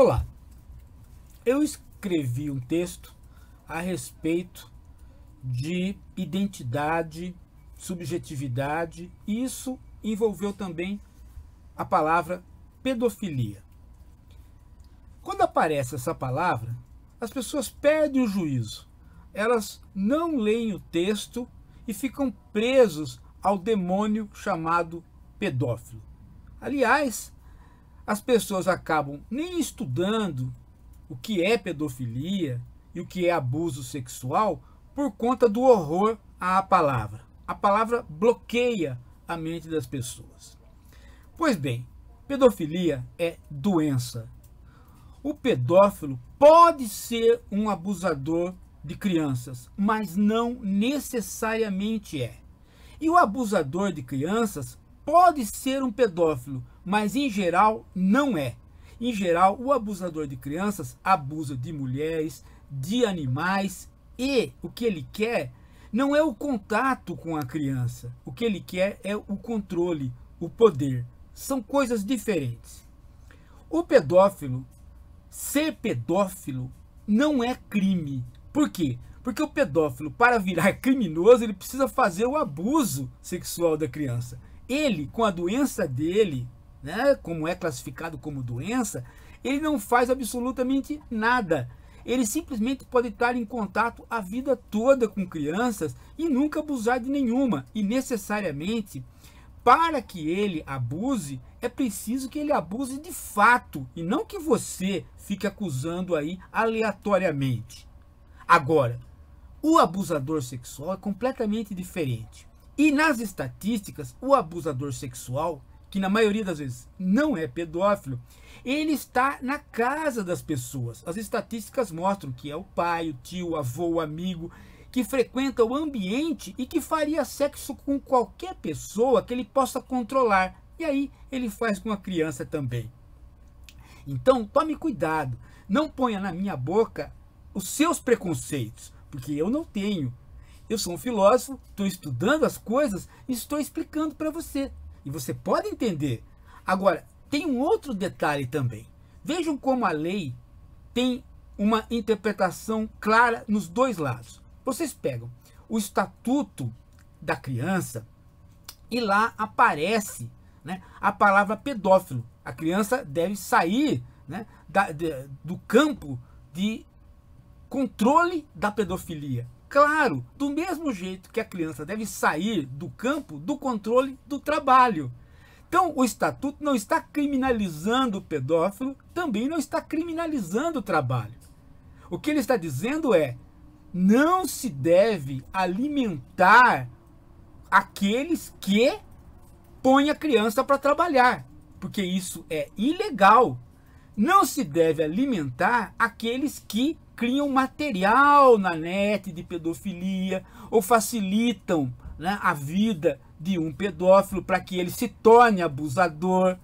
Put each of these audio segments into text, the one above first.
Olá, eu escrevi um texto a respeito de identidade, subjetividade, e isso envolveu também a palavra pedofilia. Quando aparece essa palavra, as pessoas perdem o juízo, elas não leem o texto e ficam presos ao demônio chamado pedófilo. Aliás, as pessoas acabam nem estudando o que é pedofilia e o que é abuso sexual por conta do horror à palavra. A palavra bloqueia a mente das pessoas. Pois bem, pedofilia é doença. O pedófilo pode ser um abusador de crianças, mas não necessariamente é. E o abusador de crianças pode ser um pedófilo, mas em geral não é. Em geral, o abusador de crianças abusa de mulheres, de animais e o que ele quer não é o contato com a criança. O que ele quer é o controle, o poder. São coisas diferentes. O pedófilo, ser pedófilo, não é crime. Por quê? Porque o pedófilo, para virar criminoso, ele precisa fazer o abuso sexual da criança. Ele, com a doença dele, né, como é classificado como doença, ele não faz absolutamente nada. Ele simplesmente pode estar em contato a vida toda com crianças e nunca abusar de nenhuma. E necessariamente, para que ele abuse, é preciso que ele abuse de fato e não que você fique acusando aí aleatoriamente. Agora, o abusador sexual é completamente diferente. E nas estatísticas, o abusador sexual que na maioria das vezes não é pedófilo, ele está na casa das pessoas. As estatísticas mostram que é o pai, o tio, o avô, o amigo que frequenta o ambiente e que faria sexo com qualquer pessoa que ele possa controlar. E aí ele faz com a criança também. Então tome cuidado, não ponha na minha boca os seus preconceitos, porque eu não tenho. Eu sou um filósofo, estou estudando as coisas e estou explicando para você. E você pode entender. Agora, tem um outro detalhe também. Vejam como a lei tem uma interpretação clara nos dois lados. Vocês pegam o estatuto da criança e lá aparece né, a palavra pedófilo. A criança deve sair né, da, de, do campo de controle da pedofilia. Claro, do mesmo jeito que a criança deve sair do campo do controle do trabalho. Então, o estatuto não está criminalizando o pedófilo, também não está criminalizando o trabalho. O que ele está dizendo é: não se deve alimentar aqueles que põem a criança para trabalhar, porque isso é ilegal. Não se deve alimentar aqueles que criam material na net de pedofilia ou facilitam né, a vida de um pedófilo para que ele se torne abusador.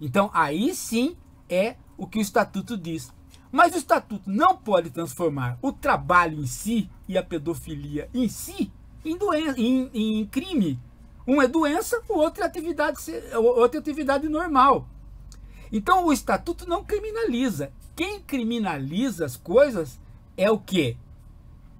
Então aí sim é o que o estatuto diz. Mas o estatuto não pode transformar o trabalho em si e a pedofilia em si em, doença, em, em crime. Um é doença, o outro é atividade, outra é atividade normal. Então o estatuto não criminaliza, quem criminaliza as coisas é o que?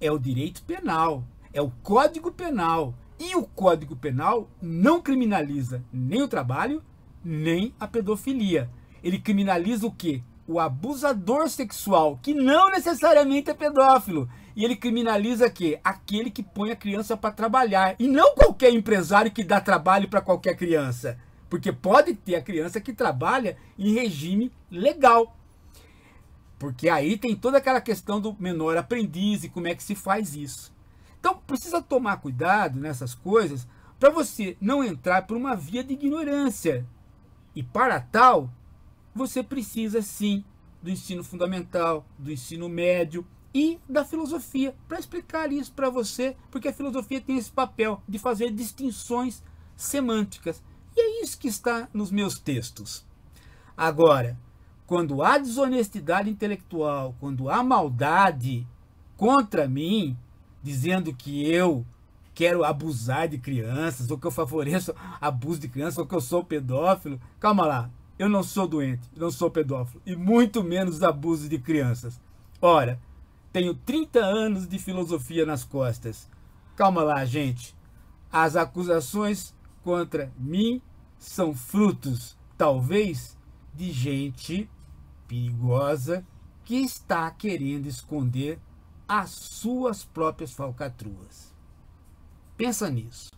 É o direito penal, é o Código Penal. E o Código Penal não criminaliza nem o trabalho, nem a pedofilia. Ele criminaliza o que? O abusador sexual, que não necessariamente é pedófilo. E ele criminaliza que aquele que põe a criança para trabalhar e não qualquer empresário que dá trabalho para qualquer criança, porque pode ter a criança que trabalha em regime legal, porque aí tem toda aquela questão do menor aprendiz e como é que se faz isso. Então precisa tomar cuidado nessas coisas para você não entrar por uma via de ignorância. E para tal, você precisa sim do ensino fundamental, do ensino médio e da filosofia para explicar isso para você, porque a filosofia tem esse papel de fazer distinções semânticas. E é isso que está nos meus textos. Agora, quando há desonestidade intelectual, quando há maldade contra mim, dizendo que eu quero abusar de crianças, ou que eu favoreço abuso de crianças, ou que eu sou pedófilo, calma lá, eu não sou doente, não sou pedófilo, e muito menos abuso de crianças. Ora, tenho 30 anos de filosofia nas costas. Calma lá, gente. As acusações contra mim são frutos, talvez, de gente perigosa que está querendo esconder as suas próprias falcatruas. Pensa nisso.